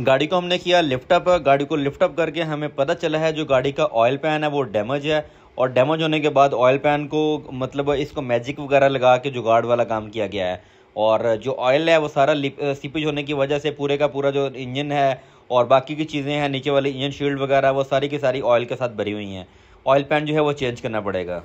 गाड़ी को हमने किया लिफ्टअप गाड़ी को लिफ्टअप करके हमें पता चला है जो गाड़ी का ऑयल पैन है वो डैमेज है और डैमेज होने के बाद ऑयल पैन को मतलब इसको मैजिक वगैरह लगा के जुगाड़ वाला काम किया गया है और जो ऑयल है वो सारा सीपेज होने की वजह से पूरे का पूरा जो इंजन है और बाकी की चीज़ें हैं नीचे वाली इंजन शील्ड वगैरह वो सारी की सारी ऑयल के साथ भरी हुई हैं ऑयल पैन जो है वो चेंज करना पड़ेगा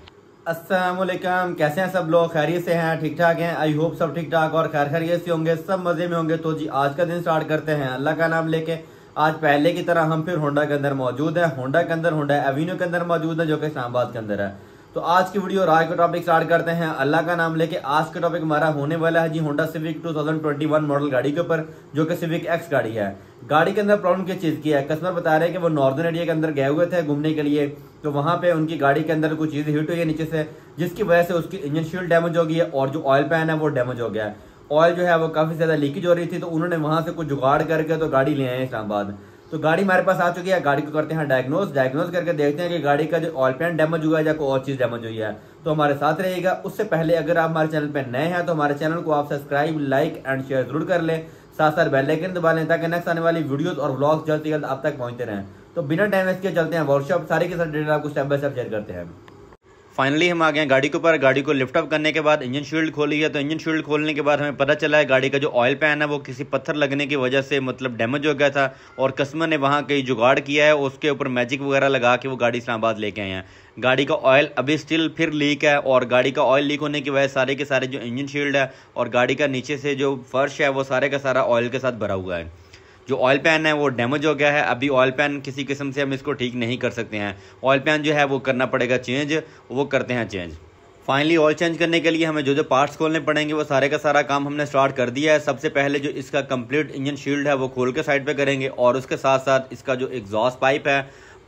असलम कैसे हैं सब लोग खैरियत से हैं ठीक ठाक हैं आई होप सब ठीक ठाक और खैर खैरियत से होंगे सब मज़े में होंगे तो जी आज का दिन स्टार्ट करते हैं अल्लाह का नाम लेके आज पहले की तरह हम फिर होंडा के अंदर मौजूद है होंडा के अंदर होंडा एवेन्यू के अंदर मौजूद है जो कि इस्लाबाद के अंदर है तो आज की वीडियो और आज का टॉपिक स्टार्ट करते हैं अल्लाह का नाम लेके आज का टॉपिक हमारा होने वाला है जी होंडा सिविक 2021 मॉडल गाड़ी के ऊपर जो कि सिविक एक्स गाड़ी है गाड़ी के अंदर प्रॉब्लम किस चीज़ की है कस्टमर बता रहे हैं कि वो नॉर्दर्न एरिया के अंदर गए हुए थे घूमने के लिए तो वहाँ पे उनकी गाड़ी के अंदर कुछ चीज हिट हुई है नीचे से जिसकी वजह से उसकी इंजन शील्ड डैमेज हो गई है और जो ऑयल पैन है वो डैमेज हो गया है ऑयल जो है वो काफ़ी ज़्यादा लीकेज हो रही थी तो उन्होंने वहां से कुछ जुगाड़ करके तो गाड़ी ले आए इस्लामाबाद तो गाड़ी हमारे पास आ चुकी है गाड़ी को करते हैं डायग्नोज डायग्नोज करके देखते हैं कि गाड़ी का जो ऑल पैन डैमेज हुआ है या कोई और चीज़ डैमेज हुई है तो हमारे साथ रहेगा उससे पहले अगर आप हमारे चैनल पर नए हैं तो हमारे चैनल को आप सब्सक्राइब लाइक एंड शेयर जरूर कर लें साथ साथ लेकिन दबा लें ताकि नेक्स्ट आने वाली वीडियोज और ब्लॉग्स जल्द से जल्द आप तक पहुंचते रहें तो बिना डैमेज के चलते हैं वर्कशॉप सारे के सारे डिटेल आपको स्टेप बाय स्टेप शेयर करते हैं फाइनली हम आ गए हैं गाड़ी के ऊपर गाड़ी को लिफ्टअप करने के बाद इंजन शील्ड खोली है तो इंजन शील्ड खोलने के बाद हमें पता चला है गाड़ी का जो ऑयल पैन है वो किसी पत्थर लगने की वजह से मतलब डैमेज हो गया था और कस्टमर ने वहाँ कई जुगाड़ किया है उसके ऊपर मैजिक वगैरह लगा के वो गाड़ी इस्लामाबाद लेके आए हैं गाड़ी का ऑयल अभी स्टिल फिर लीक है और गाड़ी का ऑयल लीक होने की वजह सारे के सारे जो इंजन शील्ड है और गाड़ी का नीचे से जो फर्श है वो सारे का सारा ऑयल के साथ भरा हुआ है जो ऑयल पैन है वो डैमेज हो गया है अभी ऑयल पैन किसी किस्म से हम इसको ठीक नहीं कर सकते हैं ऑयल पैन जो है वो करना पड़ेगा चेंज वो करते हैं चेंज फाइनली ऑयल चेंज करने के लिए हमें जो जो पार्ट्स खोलने पड़ेंगे वो सारे का सारा काम हमने स्टार्ट कर दिया है सबसे पहले जो इसका कंप्लीट इंजन शील्ड है वो खोल के साइड पे करेंगे और उसके साथ साथ इसका जो एग्जॉस्ट पाइप है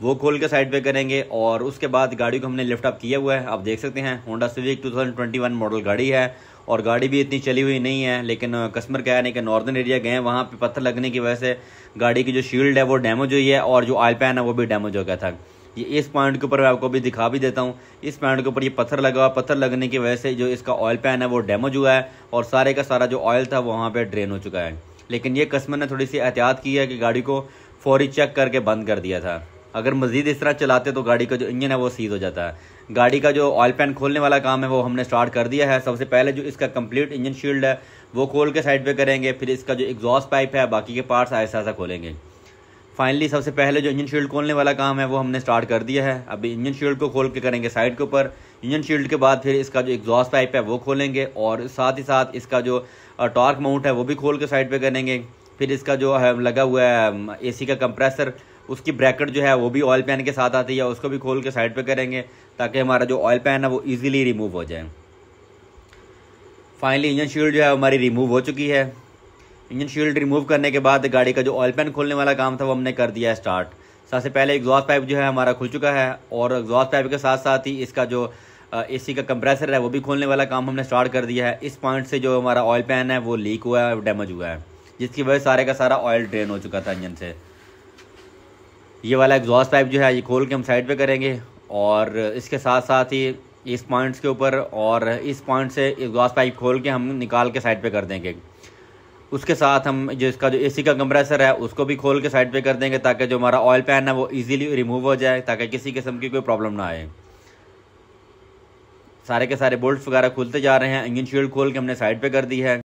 वो खोल के साइड पे करेंगे और उसके बाद गाड़ी को हमने लिफ्ट अप किया हुआ है आप देख सकते हैं होंडा सिविक 2021 मॉडल गाड़ी है और गाड़ी भी इतनी चली हुई नहीं है लेकिन कस्टमर कह रहे हैं कि नॉर्दर्न एरिया गए वहाँ पर पत्थर लगने की वजह से गाड़ी की जो शील्ड है वो डैमेज हुई है और जो आयल पैन है वो भी डैमेज हो गया था ये इस पॉइंट के ऊपर मैं आपको भी दिखा भी देता हूँ इस पॉइंट के ऊपर ये पत्थर लगा हुआ पत्थर लगने की वजह से जो इसका ऑयल पैन है वो डैमेज हुआ है और सारे का सारा जो ऑयल था वो वहाँ पर ड्रेन हो चुका है लेकिन ये कस्टमर ने थोड़ी सी एहतियात की है कि गाड़ी को फौरी चेक करके बंद कर दिया था अगर मज़ीद इस तरह चलाते तो गाड़ी का जो इंजन है वो सीज़ हो जाता है गाड़ी का जो ऑयल पैन खोलने वाला काम है वो हमने स्टार्ट कर दिया है सबसे पहले जो इसका कंप्लीट इंजन शील्ड है वो खोल के साइड पे करेंगे फिर इसका जो एग्जॉस्ट पाइप है बाकी के पार्ट्स ऐसा ऐसा खोलेंगे फाइनली सबसे पहले जो इंजन शील्ड खोलने वाला काम है वो हमने स्टार्ट कर दिया है अभी इंजन शील्ड को खोल के करेंगे साइड के ऊपर इंजन शील्ड के बाद फिर इसका जो एग्जॉस्ट पाइप है वो खोलेंगे और साथ ही साथ इसका जो टॉर्क माउंट है वो भी खोल के साइड पर करेंगे फिर इसका जो है लगा हुआ है सी का कंप्रेसर उसकी ब्रैकेट जो है वो भी ऑयल पैन के साथ आती है उसको भी खोल के साइड पर करेंगे ताकि हमारा जो ऑयल पैन है वो ईजिली रिमूव हो जाए फाइनली इंजन शील्ड जो है हमारी रिमूव हो चुकी है इंजन शील्ड रिमूव करने के बाद गाड़ी का जो ऑयल पैन खोलने वाला काम था वो हमने कर दिया है स्टार्ट सबसे पहले एग्जॉस्ट पाइप जो है हमारा खुल चुका है और एग्जॉस्ट पाइप के साथ साथ ही इसका जो एसी का कंप्रेसर है वो भी खोलने वाला काम हमने स्टार्ट कर दिया है इस पॉइंट से जो हमारा ऑयल पैन है वो लीक हुआ है डैमेज हुआ है जिसकी वजह सारे का सारा ऑयल ड्रेन हो चुका था इंजन से ये वाला एग्जॉस्ट पाइप जो है ये खोल के हम साइड पर करेंगे और इसके साथ साथ ही इस पॉइंट्स के ऊपर और इस पॉइंट से इस पाइप खोल के हम निकाल के साइड पे कर देंगे उसके साथ हम जो इसका जो एसी का कंप्रेसर है उसको भी खोल के साइड पे कर देंगे ताकि जो हमारा ऑयल पैन है वो इजीली रिमूव हो जाए ताकि किसी किस्म की कोई प्रॉब्लम ना आए सारे के सारे बोल्ट वगैरह खुलते जा रहे हैं इंजन शील्ड खोल के हमने साइड पर कर दी है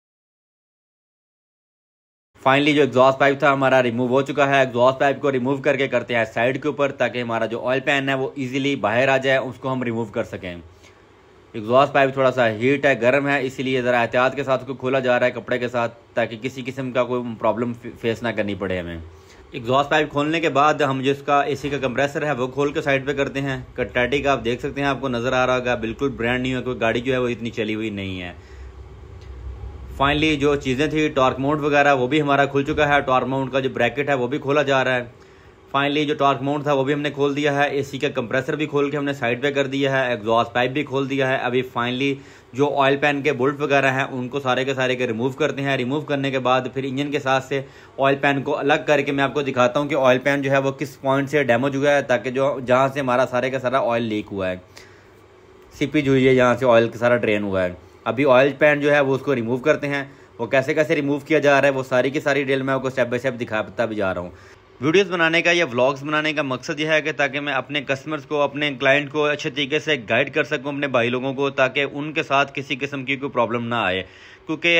फाइनली जो एग्जॉस्ट पाइप था हमारा रिमूव हो चुका है एग्जॉस्ट पाइप को रिमूव करके करते हैं साइड के ऊपर ताकि हमारा जो ऑयल पैन है वो इजीली बाहर आ जाए उसको हम रिमूव कर सकें एग्जॉस्ट पाइप थोड़ा सा हीट है गर्म है इसीलिए ज़रा एहतियात के साथ उसको खोला जा रहा है कपड़े के साथ ताकि किसी किस्म का कोई प्रॉब्लम फेस ना करनी पड़े हमें एग्जॉस्ट पाइप खोलने के बाद हम जो इसका एसी का कंप्रेसर है वो खोल के साइड पर करते हैं कटाटी का आप देख सकते हैं आपको नज़र आ रहा होगा बिल्कुल ब्रांड न्यू है कोई गाड़ी जो है वो इतनी चली हुई नहीं है फाइनली जो चीज़ें थी टॉर्क माउंट वगैरह वो भी हमारा खुल चुका है टॉर्क माउंट का जो ब्रैकेट है वो भी खोला जा रहा है फाइनली जो टॉर्क माउंट था वो भी हमने खोल दिया है एसी का कंप्रेसर भी खोल के हमने साइड पे कर दिया है एग्जॉस्ट पाइप भी खोल दिया है अभी फाइनली जो ऑयल पैन के बोल्ट वगैरह हैं उनको सारे के सारे के रिमूव करते हैं रिमूव करने के बाद फिर इंजन के साथ से ऑयल पैन को अलग करके मैं आपको दिखाता हूँ कि ऑयल पैन जो है वो किस पॉइंट से डैमेज हुआ है ताकि जो जहाँ से हमारा सारे का सारा ऑयल लीक हुआ है सीपी जो है जहाँ से ऑयल का सारा ड्रेन हुआ है अभी ऑयल पैन जो है वो उसको रिमूव करते हैं वो कैसे कैसे रिमूव किया जा रहा है वो सारी की सारी डिटेल मैं आपको स्टेप बाय स्टेप दिखाता भी जा रहा हूँ वीडियोस बनाने का या व्लॉग्स बनाने का मकसद यह है कि ताकि मैं अपने कस्टमर्स को अपने क्लाइंट को अच्छे तरीके से गाइड कर सकूं अपने भाई लोगों को ताकि उनके साथ किसी किस्म की कोई प्रॉब्लम ना आए क्योंकि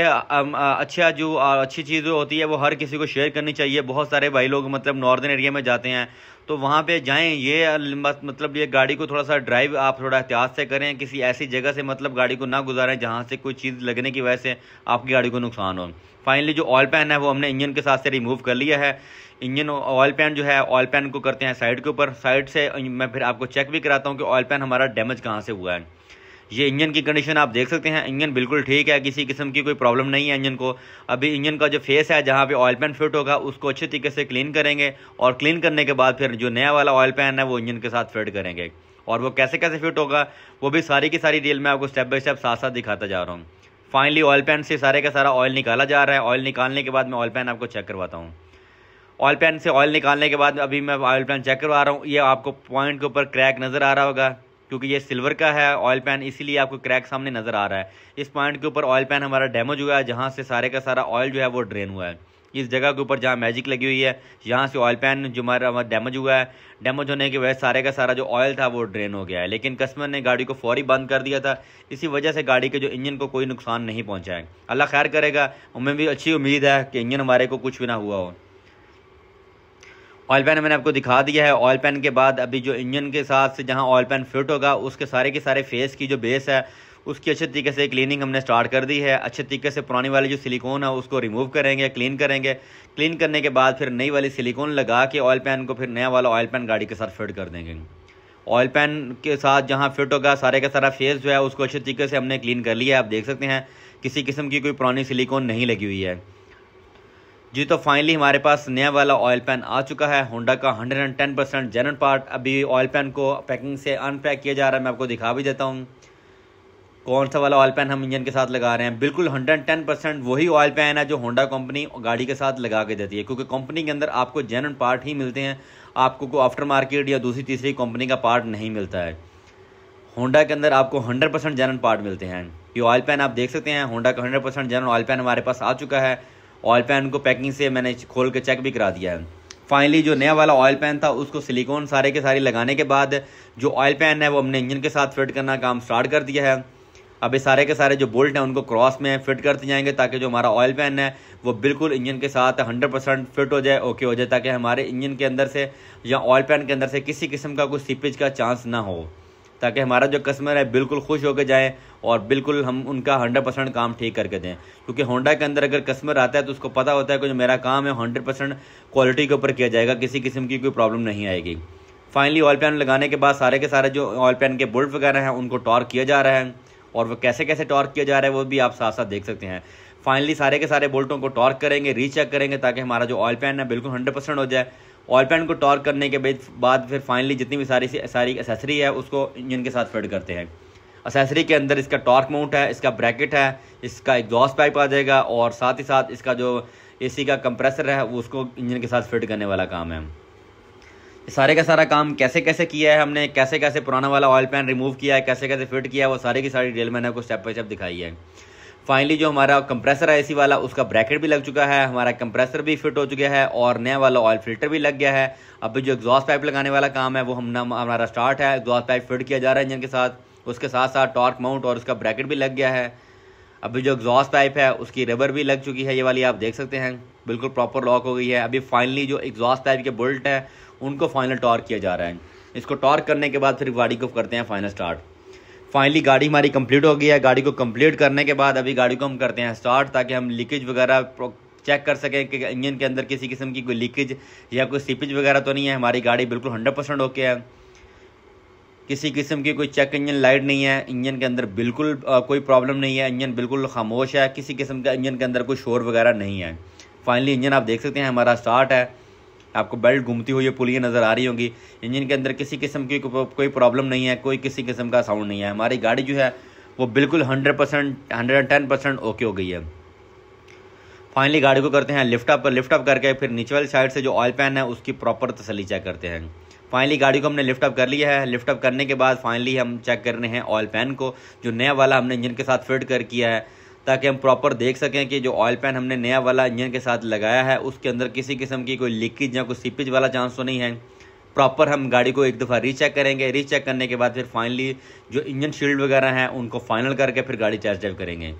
अच्छा जो अच्छी चीज़ होती है वो हर किसी को शेयर करनी चाहिए बहुत सारे भाई लोग मतलब नॉर्दर्न एरिया में जाते हैं तो वहाँ पे जाएं ये मतलब ये गाड़ी को थोड़ा सा ड्राइव आप थोड़ा एहतियात से करें किसी ऐसी जगह से मतलब गाड़ी को ना गुजारें जहाँ से कोई चीज़ लगने की वजह से आपकी गाड़ी को नुकसान हो फाइनली जो ऑयल पैन है वो हमने इंजन के साथ से रिमूव कर लिया है इंजन ऑयल पैन जो है ऑयल पैन को करते हैं साइड के ऊपर साइड से मैं फिर आपको चेक भी कराता हूँ कि ऑयल पैन हमारा डैमेज कहाँ से हुआ है ये इंजन की कंडीशन आप देख सकते हैं इंजन बिल्कुल ठीक है किसी किस्म की कोई प्रॉब्लम नहीं है इंजन को अभी इंजन का जो फेस है जहाँ पे ऑयल पैन फिट होगा उसको अच्छे तरीके से क्लीन करेंगे और क्लीन करने के बाद फिर जो नया वाला ऑयल पैन है वो इंजन के साथ फिट करेंगे और वो कैसे कैसे फिट होगा वो भी सारी की सारी डील मैं आपको स्टेप बाई स्टेप साथ साथ दिखाता जा रहा हूँ फाइनली ऑयल पैन से सारे का सारा ऑयल निकाला जा रहा है ऑयल निकालने के बाद मैं ऑयल पैन आपको चेक करवाता हूँ ऑयल पैन से ऑयल निकालने के बाद अभी मैं ऑयल पैन चेक करवा रहा हूँ ये आपको पॉइंट के ऊपर क्रैक नज़र आ रहा होगा क्योंकि ये सिल्वर का है ऑयल पैन इसीलिए आपको क्रैक सामने नज़र आ रहा है इस पॉइंट के ऊपर ऑयल पैन हमारा डैमेज हुआ है जहाँ से सारे का सारा ऑयल जो है वो ड्रेन हुआ है इस जगह के ऊपर जहाँ मैजिक लगी हुई है यहाँ से ऑयल पैन जो हमारा डैमेज हुआ है डैमेज होने की वजह सारे का सारा जो ऑयल था वो ड्रेन हो गया है लेकिन कस्टमर ने गाड़ी को फौरी बंद कर दिया था इसी वजह से गाड़ी के जो इंजन को कोई नुकसान नहीं पहुँचा है अल्लाह खैर करेगा हमें भी अच्छी उम्मीद है कि इंजन हमारे को कुछ भी ना हुआ हो ऑयल पैन मैंने आपको दिखा दिया है ऑयल पैन के बाद अभी जो इंजन के साथ से जहाँ ऑयल पैन फिट होगा उसके सारे के सारे फेस की जो बेस है उसकी अच्छे तरीके से क्लीनिंग हमने स्टार्ट कर दी है अच्छे तरीके से पुरानी वाली जो सिलिकॉन है उसको रिमूव करेंगे क्लीन करेंगे क्लीन करने के बाद फिर नई वाली सिलिकॉन लगा के ऑयल पैन को फिर नया वाला ऑयल पैन गाड़ी के साथ फिट कर देंगे ऑयल पैन के साथ जहाँ फिट होगा सारे का सारा फेस जो है उसको अच्छे तरीके से हमने क्लीन कर लिया है आप देख सकते हैं किसी किस्म की कोई पुरानी सिलिकॉन नहीं लगी हुई है जी तो फाइनली हमारे पास नया वाला ऑयल पैन आ चुका है होंडा का 110 परसेंट जेन पार्ट अभी ऑयल पैन को पैकिंग से अनपैक किया जा रहा है मैं आपको दिखा भी देता हूँ कौन सा वाला ऑयल पैन हम इंजन के साथ लगा रहे हैं बिल्कुल 110 परसेंट वही ऑयल पैन है जो होंडा कंपनी गाड़ी के साथ लगा के देती है क्योंकि कंपनी के अंदर आपको जेन पार्ट ही मिलते हैं आपको को आफ्टर मार्केट या दूसरी तीसरी कंपनी का पार्ट नहीं मिलता है होंडा के अंदर आपको 100 परसेंट जेनरल पार्ट मिलते हैं ये ऑयल पैन आप देख सकते हैं होंडा का 100 परसेंट जेनरल ऑयल पैन हमारे पास आ चुका है ऑयल पैन को पैकिंग से मैंने खोल के चेक भी करा दिया है फाइनली जो नया वाला ऑयल पैन था उसको सिलिकॉन सारे के सारे लगाने के बाद जो ऑयल पैन है वो हमने इंजन के साथ फिट करना काम स्टार्ट कर दिया है अभी सारे के सारे जो बोल्ट हैं उनको क्रॉस में फिट करते जाएंगे ताकि जो हमारा ऑयल पैन है वो बिल्कुल इंजन के साथ 100 परसेंट फिट हो जाए ओके हो जाए ताकि हमारे इंजन के अंदर से या ऑयल पैन के अंदर से किसी किस्म का कोई सीपेज का चांस ना हो ताकि हमारा जो कस्टमर है बिल्कुल खुश होकर जाए और बिल्कुल हम उनका हंड्रेड परसेंट काम ठीक करके दें क्योंकि होंडा के अंदर अगर कस्टमर आता है तो उसको पता होता है कि जो मेरा काम है हंड्रेड परसेंट क्वालिटी के ऊपर किया जाएगा किसी किस्म की कोई प्रॉब्लम नहीं आएगी फाइनली ऑयल पैन लगाने के बाद सारे के सारे जो ऑयल पैन के बोल्ट वगैरह हैं उनको टॉर्क किया जा रहा है और वो कैसे कैसे टॉर्क किया जा रहा है वो भी आप साथ साथ देख सकते हैं फाइनली सारे के सारे बोल्टों को टॉर्क करेंगे रीचेक करेंगे ताकि हमारा जो ऑयल पैन है बिल्कुल हंड्रेड परसेंट हो जाए ऑयल पैन को टॉर्क करने के बाद फिर फाइनली जितनी भी सारी सारी एसेसरी है उसको इंजन के साथ फिट करते हैं असेसरी के अंदर इसका टॉर्क माउंट है इसका ब्रैकेट है इसका एग्जॉस्ट पाइप आ जाएगा और साथ ही साथ इसका जो एसी का कंप्रेसर है वो उसको इंजन के साथ फिट करने वाला काम है सारे का सारा काम कैसे कैसे किया है हमने कैसे कैसे पुराना वाला ऑयल पैन रिमूव किया है कैसे कैसे फिट किया है वो सारे की सारी डिटेल मैंने आपको स्टेप बाई स्टेप दिखाई है फाइनली जो हमारा कंप्रेसर है एसी वाला उसका ब्रैकेट भी लग चुका है हमारा कंप्रेसर भी फिट हो चुका है और नया वाला ऑयल फिल्टर भी लग गया है अभी जो एग्जॉस्ट पाइप लगाने वाला काम है वो हम हमारा स्टार्ट है एग्जॉस्ट पाइप फिट किया जा रहा है इंजन के साथ उसके साथ साथ टॉर्क माउंट और उसका ब्रैकेट भी लग गया है अभी जो एग्जॉस्ट पाइप है उसकी रबर भी लग चुकी है ये वाली आप देख सकते हैं बिल्कुल प्रॉपर लॉक हो गई है अभी फाइनली जो एग्जॉस्ट पाइप के बोल्ट है उनको फाइनल टॉर्क किया जा रहा है इसको टॉर्क करने के बाद फिर गाड़ी को करते हैं फाइनल स्टार्ट फाइनली गाड़ी हमारी कंप्लीट हो गई है गाड़ी को कंप्लीट करने के बाद अभी गाड़ी को हम करते हैं स्टार्ट ताकि हम लीकेज वगैरह चेक कर सकें कि इंजन के अंदर किसी किस्म की कोई लीकेज या कोई सीपेज वगैरह तो नहीं है हमारी गाड़ी बिल्कुल हंड्रेड परसेंट ओके है किसी किस्म की कोई चेक इंजन लाइट नहीं है इंजन के अंदर बिल्कुल कोई प्रॉब्लम नहीं है इंजन बिल्कुल खामोश है किसी किस्म का इंजन के अंदर कोई शोर वगैरह नहीं है फाइनली इंजन आप देख सकते हैं हमारा स्टार्ट है आपको बेल्ट घूमती हुई पुलियाँ नज़र आ रही होंगी इंजन के अंदर किसी किस्म की कोई प्रॉब्लम नहीं है कोई किसी किस्म का साउंड नहीं है हमारी गाड़ी जो है वो बिल्कुल hundred percent hundred and ten percent okay हो गई है फाइनली गाड़ी को करते हैं लिफ्ट अप लिफ्ट अप करके फिर नीचे वाली साइड से जो ऑयल पैन है उसकी प्रॉपर तसली चेक करते हैं फाइनली गाड़ी को हमने लिफ्ट अप कर लिया है लिफ्ट अप करने के बाद फाइनली हम चेक कर रहे हैं ऑयल पैन को जो नया वाला हमने इंजन के साथ फिट कर किया है ताकि हम प्रॉपर देख सकें कि जो ऑयल पैन हमने नया वाला इंजन के साथ लगाया है उसके अंदर किसी किस्म की कोई लीकेज या कोई सीपेज वाला चांस तो नहीं है प्रॉपर हम गाड़ी को एक दफ़ा रीचेक करेंगे रीचेक करने के बाद फिर फाइनली जो इंजन शील्ड वगैरह हैं उनको फाइनल करके फिर गाड़ी चार्ज ड्राइव करेंगे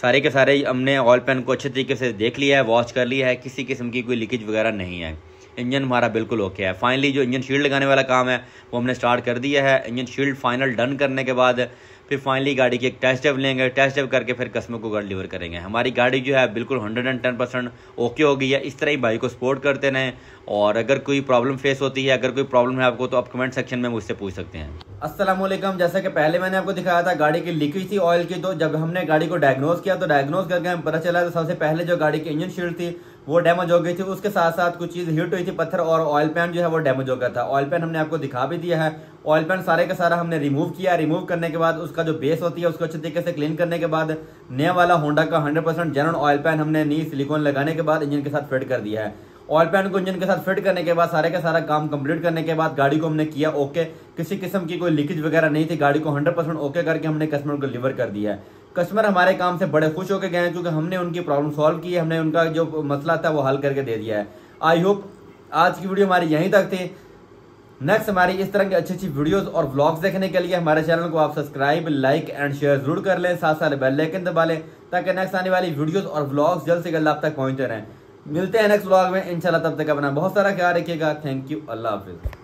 सारे के सारे हमने ऑयल पैन को अच्छे तरीके से देख लिया है वॉश कर लिया है किसी किस्म की कोई लीकेज वगैरह नहीं है इंजन हमारा बिल्कुल ओके है फाइनली जो इंजन शील्ड लगाने वाला काम है वो हमने स्टार्ट कर दिया है इंजन शील्ड फाइनल डन करने के बाद फिर फाइनली गाड़ी की एक टेस्ट ड्राइव लेंगे टेस्ट ड्राइव करके फिर कस्टमर को गाड़ी डिलीवर करेंगे हमारी गाड़ी जो है बिल्कुल hundred and ten percent okay हो गई है इस तरह ही भाई को सपोर्ट करते रहें और अगर कोई प्रॉब्लम फेस होती है अगर कोई प्रॉब्लम है आपको तो आप कमेंट सेक्शन में मुझसे पूछ सकते हैं असलम जैसा कि पहले मैंने आपको दिखाया था गाड़ी की लीकेज थी ऑयल की तो जब हमने गाड़ी को डायग्नोज किया तो डायग्नोज करके हमें पता चला तो सबसे पहले जो गाड़ी की इंजन शील्ड थी वो डैमेज हो गई थी उसके साथ साथ कुछ चीज़ हिट हुई थी पत्थर और ऑयल पैन जो है वो डैमेज हो गया था ऑयल पैन हमने आपको दिखा भी दिया है ऑयल पेंट सारे का सारा हमने रिमूव किया रिमूव करने के बाद उसका जो बेस होती है उसको अच्छे तरीके से क्लीन करने के बाद नया वाला होंडा का 100% परसेंट जनरल ऑयल पैन हमने नी सिलिकॉन लगाने के बाद इंजन के साथ फिट कर दिया है ऑयल पैन को इंजन के साथ फिट करने के बाद सारे का सारा काम कंप्लीट करने के बाद गाड़ी को हमने किया ओके किसी किस्म की कोई लीकेज वगैरह नहीं थी गाड़ी को हंड्रेड परसेंट ओके करके हमने कस्टमर को डिलीवर कर दिया है कस्टमर हमारे काम से बड़े खुश होकर गए हैं क्योंकि हमने उनकी प्रॉब्लम सॉल्व की है हमने उनका जो मसला था वो हल करके दे दिया है आई होप आज की वीडियो हमारी यहीं तक थी नेक्स्ट हमारी इस तरह की अच्छी अच्छी वीडियोस और ब्लॉग्स देखने के लिए हमारे चैनल को आप सब्सक्राइब लाइक एंड शेयर जरूर कर लें साथ साथ बेल आइकन दबा लें ताकि नेक्स्ट आने वाली वीडियोस और ब्लॉग्स जल्द से जल्द आप तक पहुंचते रहें मिलते हैं नेक्स्ट ब्लॉग में इंशाल्लाह तब तक अपना बहुत सारा ख्याल रखिएगा थैंक यू अल्लाह हाफिज़